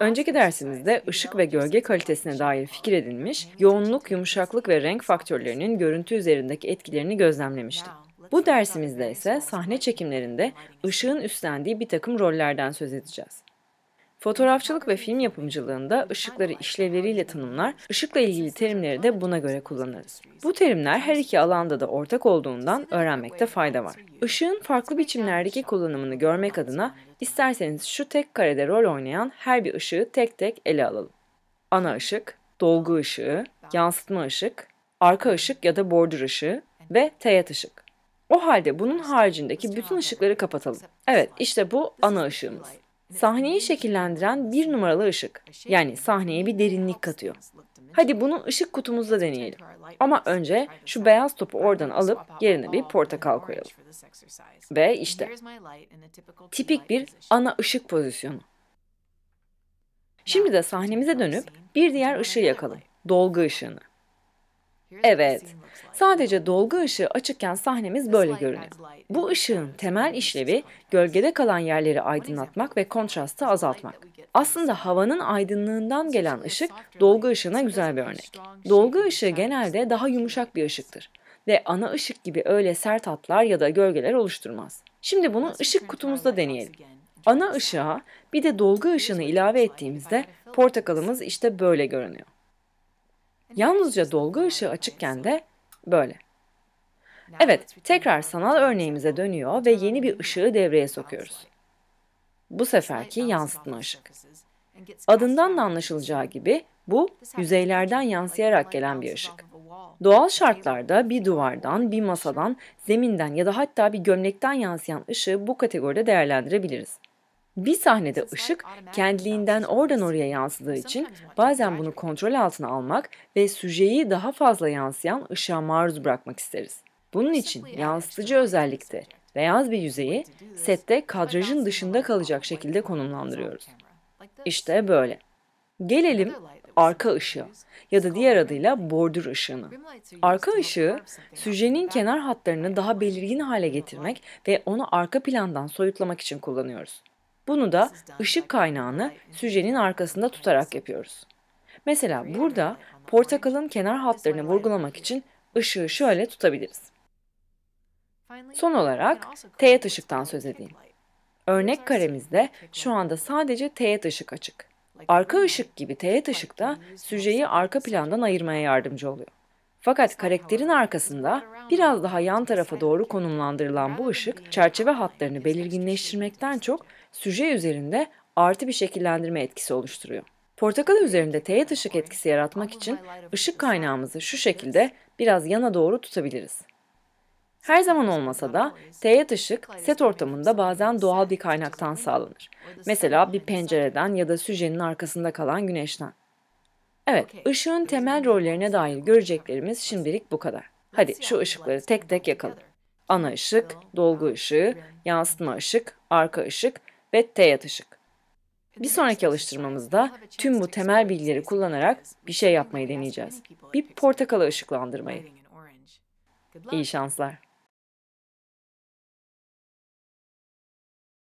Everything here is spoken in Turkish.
Önceki dersimizde ışık ve gölge kalitesine dair fikir edinmiş, yoğunluk, yumuşaklık ve renk faktörlerinin görüntü üzerindeki etkilerini gözlemlemiştik. Bu dersimizde ise sahne çekimlerinde ışığın üstlendiği bir takım rollerden söz edeceğiz. Fotoğrafçılık ve film yapımcılığında ışıkları işlevleriyle tanımlar, ışıkla ilgili terimleri de buna göre kullanırız. Bu terimler her iki alanda da ortak olduğundan öğrenmekte fayda var. Işığın farklı biçimlerdeki kullanımını görmek adına İsterseniz şu tek karede rol oynayan her bir ışığı tek tek ele alalım. Ana ışık, dolgu ışığı, yansıtma ışık, arka ışık ya da bordür ışığı ve teyat ışık. O halde bunun haricindeki bütün ışıkları kapatalım. Evet işte bu ana ışığımız. Sahneyi şekillendiren bir numaralı ışık. Yani sahneye bir derinlik katıyor. Hadi bunu ışık kutumuzda deneyelim. Ama önce şu beyaz topu oradan alıp yerine bir portakal koyalım. Ve işte tipik bir ana ışık pozisyonu. Şimdi de sahnemize dönüp bir diğer ışığı yakalım. Dolgu ışığını. Evet, sadece dolgu ışığı açıkken sahnemiz böyle görünüyor. Bu ışığın temel işlevi gölgede kalan yerleri aydınlatmak ve kontrastı azaltmak. Aslında havanın aydınlığından gelen ışık dolgu ışığına güzel bir örnek. Dolgu ışığı genelde daha yumuşak bir ışıktır ve ana ışık gibi öyle sert hatlar ya da gölgeler oluşturmaz. Şimdi bunu ışık kutumuzda deneyelim. Ana ışığa bir de dolgu ışığını ilave ettiğimizde portakalımız işte böyle görünüyor. Yalnızca dolgu ışığı açıkken de böyle. Evet, tekrar sanal örneğimize dönüyor ve yeni bir ışığı devreye sokuyoruz. Bu seferki yansıtma ışık. Adından da anlaşılacağı gibi bu yüzeylerden yansıyarak gelen bir ışık. Doğal şartlarda bir duvardan, bir masadan, zeminden ya da hatta bir gömlekten yansıyan ışığı bu kategoride değerlendirebiliriz. Bir sahnede ışık kendiliğinden oradan oraya yansıdığı için bazen bunu kontrol altına almak ve süjeyi daha fazla yansıyan ışığa maruz bırakmak isteriz. Bunun için yansıtıcı özellikte beyaz bir yüzeyi sette kadrajın dışında kalacak şekilde konumlandırıyoruz. İşte böyle. Gelelim arka ışığı ya da diğer adıyla bordür ışığını. Arka ışığı, süjenin kenar hatlarını daha belirgin hale getirmek ve onu arka plandan soyutlamak için kullanıyoruz. Bunu da ışık kaynağını süjenin arkasında tutarak yapıyoruz. Mesela burada portakalın kenar hatlarını vurgulamak için ışığı şöyle tutabiliriz. Son olarak teğet ışıktan söz edeyim. Örnek karemizde şu anda sadece teğet ışık açık. Arka ışık gibi teğet ışık da süjeyi arka plandan ayırmaya yardımcı oluyor. Fakat karakterin arkasında biraz daha yan tarafa doğru konumlandırılan bu ışık çerçeve hatlarını belirginleştirmekten çok süje üzerinde artı bir şekillendirme etkisi oluşturuyor. Portakal üzerinde teyit ışık etkisi yaratmak için ışık kaynağımızı şu şekilde biraz yana doğru tutabiliriz. Her zaman olmasa da teyit ışık set ortamında bazen doğal bir kaynaktan sağlanır. Mesela bir pencereden ya da süjenin arkasında kalan güneşten. Evet, ışığın temel rollerine dair göreceklerimiz şey. şimdilik bu kadar. Hadi şu ışıkları tek tek yakalım. Ana ışık, dolgu ışığı, yansıtma ışık, arka ışık ve teğet ışık. Bir sonraki alıştırmamızda tüm bu temel bilgileri kullanarak bir şey yapmayı deneyeceğiz. Bir portakala ışıklandırmayı. İyi şanslar.